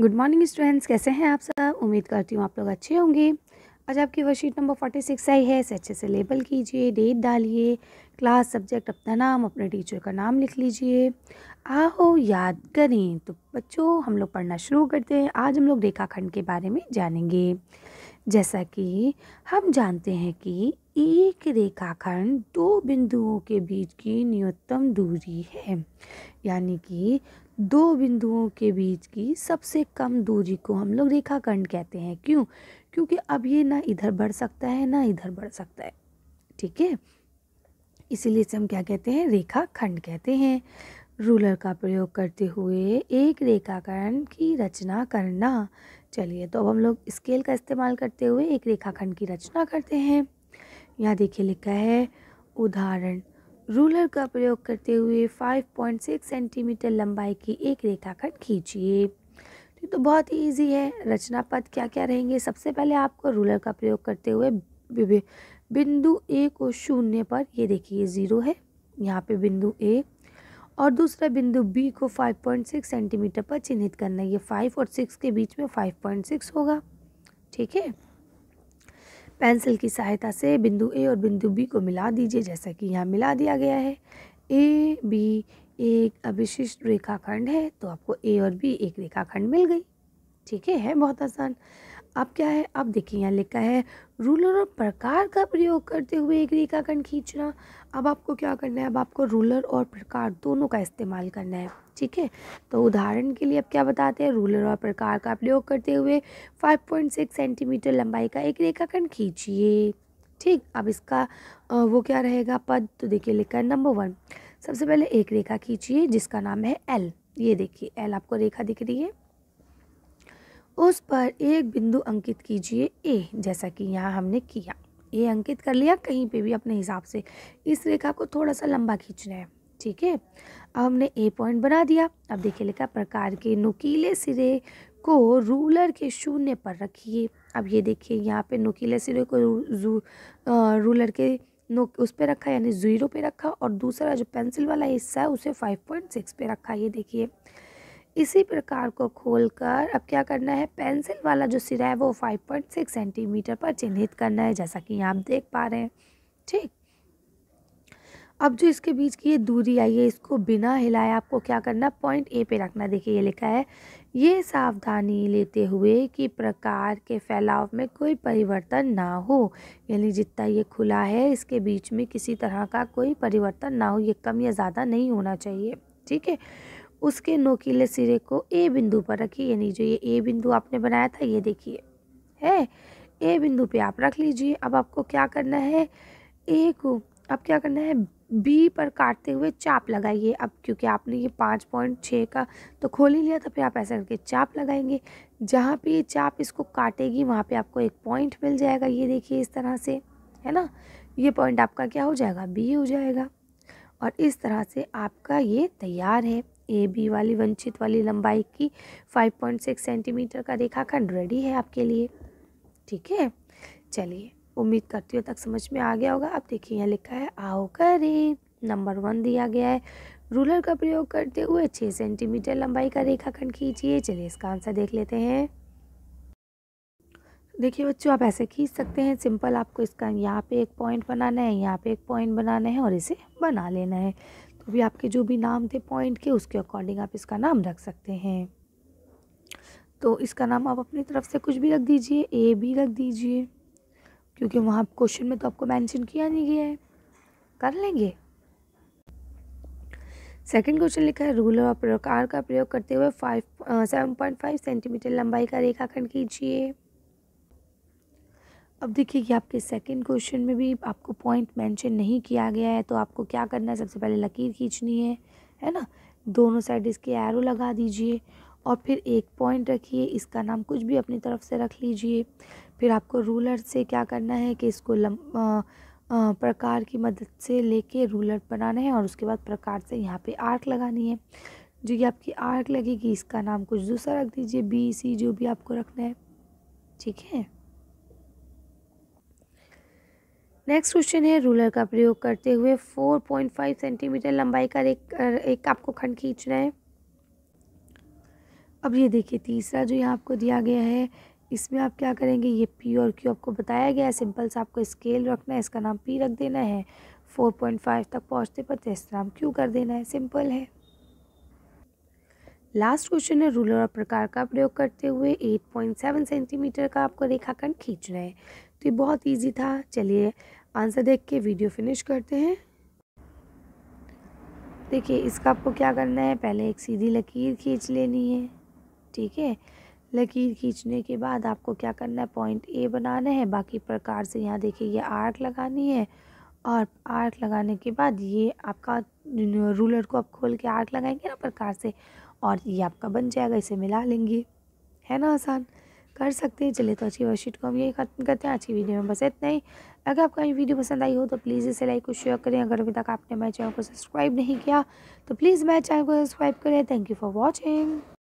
good morning students कैसे हैं आप सब उम्मीद करती हूँ आप लोग अच्छे होंगे आज आपकी वर्कशीट नंबर फोर्टी सिक्स आई है इसे अच्छे से लेबल कीजिए डेट डालिए क्लास सब्जेक्ट अपना नाम अपने टीचर का नाम लिख लीजिए आओ याद करें तो बच्चों हम लोग पढ़ना शुरू करते हैं आज हम लोग रेखाखंड के बारे में जानेंगे जैसा कि हम जानते हैं कि एक रेखाखंड दो बिंदुओं के बीच की न्यूनतम दूरी है यानी कि दो बिंदुओं के बीच की सबसे कम दूरी को हम लोग रेखाखंड कहते हैं क्यों क्योंकि अब ये ना इधर बढ़ सकता है ना इधर बढ़ सकता है ठीक है इसीलिए इसे हम क्या कहते हैं रेखाखंड कहते हैं रूलर का प्रयोग करते हुए एक रेखाखंड की रचना करना चलिए तो अब हम लोग स्केल का इस्तेमाल करते हुए एक रेखाखंड की रचना करते हैं यहाँ देखिए लिखा है उदाहरण रूलर का प्रयोग करते हुए 5.6 सेंटीमीटर लंबाई की एक रेखाखंड खींचिए ठीक तो बहुत ही ईजी है रचना पद क्या क्या रहेंगे सबसे पहले आपको रूलर का प्रयोग करते हुए बिंदु ए को शून्य पर ये देखिए ज़ीरो है यहाँ पे बिंदु ए और दूसरा बिंदु बी को 5.6 सेंटीमीटर पर चिन्हित करना ये फाइव और सिक्स के बीच में 5.6 होगा ठीक है पेंसिल की सहायता से बिंदु ए और बिंदु बी को मिला दीजिए जैसा कि यहाँ मिला दिया गया है ए बी एक अविशिष्ट रेखाखंड है तो आपको ए और बी एक रेखाखंड मिल गई ठीक है बहुत आसान अब क्या है अब देखिए यहाँ लिखा है रूलर और प्रकार का प्रयोग करते हुए एक खंड खींचना अब आपको क्या करना है अब आपको रूलर और प्रकार दोनों का इस्तेमाल करना है ठीक है तो उदाहरण के लिए अब क्या बताते हैं रूलर और प्रकार का प्रयोग करते हुए 5.6 सेंटीमीटर लंबाई का एक रेखाखंड खींचिए ठीक अब इसका वो क्या रहेगा पद तो देखिए लिखा है नंबर वन सबसे पहले एक रेखा खींचिए जिसका नाम है एल ये देखिए एल आपको रेखा दिख रही है उस पर एक बिंदु अंकित कीजिए ए जैसा कि यहाँ हमने किया ए अंकित कर लिया कहीं पे भी अपने हिसाब से इस रेखा को थोड़ा सा लंबा खींचना है ठीक है अब हमने ए पॉइंट बना दिया अब देखिए लिखा प्रकार के नुकीले सिरे को रूलर के शून्य पर रखिए अब ये देखिए यहाँ पे नुकीले सिरे को रू, रूलर के नो उस पर रखा यानी ज़ीरो पे रखा और दूसरा जो पेंसिल वाला हिस्सा है उसे फाइव पॉइंट सिक्स पे रखा ये देखिए इसी प्रकार को खोलकर अब क्या करना है पेंसिल वाला जो सिरा है वो फाइव पॉइंट सिक्स सेंटीमीटर पर चिन्हित करना है जैसा कि आप देख पा रहे हैं ठीक अब जो इसके बीच की ये दूरी आई है इसको बिना हिलाए आपको क्या करना पॉइंट ए पे रखना देखिए ये लिखा है ये सावधानी लेते हुए कि प्रकार के फैलाव में कोई परिवर्तन ना हो यानी जितना ये खुला है इसके बीच में किसी तरह का कोई परिवर्तन ना हो ये कम या ज़्यादा नहीं होना चाहिए ठीक है उसके नोकीले सिरे को ए बिंदु पर रखिए यानी जो ये ए बिंदु आपने बनाया था ये देखिए है ए बिंदु पे आप रख लीजिए अब आपको क्या करना है ए को अब क्या करना है बी पर काटते हुए चाप लगाइए अब क्योंकि आपने ये पाँच पॉइंट छः का तो खोल ही लिया था तो फिर आप ऐसा करके चाप लगाएंगे जहाँ पे ये चाप इसको काटेगी वहाँ पे आपको एक पॉइंट मिल जाएगा ये देखिए इस तरह से है ना ये पॉइंट आपका क्या हो जाएगा बी हो जाएगा और इस तरह से आपका ये तैयार है ए बी वाली वंचित वाली लंबाई की 5.6 सेंटीमीटर का रेखाखंड रेडी है आपके लिए ठीक है चलिए उम्मीद करती हूँ तक समझ में आ गया होगा अब देखिए यहाँ लिखा है आओ करें नंबर वन दिया गया है रूलर का प्रयोग करते हुए छः सेंटीमीटर लंबाई का रेखाखंड खींचिए चलिए इसका आंसर देख लेते हैं देखिए बच्चों आप ऐसे खींच सकते हैं सिंपल आपको इसका यहाँ पे एक पॉइंट बनाना है यहाँ पे एक पॉइंट बनाना है और इसे बना लेना है अभी आपके जो भी नाम थे पॉइंट के उसके अकॉर्डिंग आप इसका नाम रख सकते हैं तो इसका नाम आप अपनी तरफ से कुछ भी रख दीजिए ए भी रख दीजिए क्योंकि वहाँ क्वेश्चन में तो आपको मेंशन किया नहीं गया है कर लेंगे सेकंड क्वेश्चन लिखा है रूलर और प्रकार का प्रयोग करते हुए five seven point five centimetre लंबाई का रेखाखंड कीजिए अब देखिए कि आपके सेकंड क्वेश्चन में भी आपको पॉइंट मेंशन नहीं किया गया है तो आपको क्या करना है सबसे पहले लकीर खींचनी है है ना दोनों साइड इसके एरो लगा दीजिए और फिर एक पॉइंट रखिए इसका नाम कुछ भी अपनी तरफ से रख लीजिए फिर आपको रूलर से क्या करना है कि इसको लम आ, आ, प्रकार की मदद से लेके रूलर बनाना है और उसके बाद प्रकार से यहाँ पे आर्क लगानी है जो कि आपकी आर्क लगेगी इसका नाम कुछ दूसरा रख दीजिए बी सी जो भी आपको रखना है ठीक है नेक्स्ट क्वेश्चन है रूलर का प्रयोग करते हुए फोर पॉइंट फाइव सेंटीमीटर लंबाई का एक एक आपको खंड खींचना है अब ये देखिए तीसरा जो यहाँ आपको दिया गया है इसमें आप क्या करेंगे ये पी और क्यू आपको बताया गया है सिंपल सा आपको स्केल रखना है इसका नाम पी रख देना है फोर पॉइंट फाइव तक पहुँचते पर तीसरा तो नाम क्यू कर देना है सिंपल है लास्ट क्वेश्चन है रूलर और प्रकार का प्रयोग करते हुए एट पॉइंट सेवन सेंटीमीटर का आपको रेखाखंड खींचना है तो ये बहुत ईजी था चलिए आंसर देख के वीडियो फिनिश करते हैं देखिए इसका आपको क्या करना है पहले एक सीधी लकीर खींच लेनी है ठीक है लकीर खींचने के बाद आपको क्या करना है पॉइंट ए बनाना है बाकी प्रकार से यहाँ देखिए ये आर्क लगानी है और आर्क लगाने के बाद ये आपका रूलर को आप खोल के आर्क लगाएंगे ना प्रकार से और ये आपका बन जाएगा इसे मिला लेंगे है ना आसान कर सकते हैं चलिए तो अच्छी वर्कशीट को हम यही खत्म करते हैं आज की वीडियो में बस इतना ही अगर आपको ये वीडियो पसंद आई हो तो प्लीज़ इसे लाइक और शेयर करें अगर अभी तक आपने मेरे चैनल को सब्सक्राइब नहीं किया तो प्लीज़ मेरे चैनल को सब्सक्राइब करें थैंक यू फॉर वॉचिंग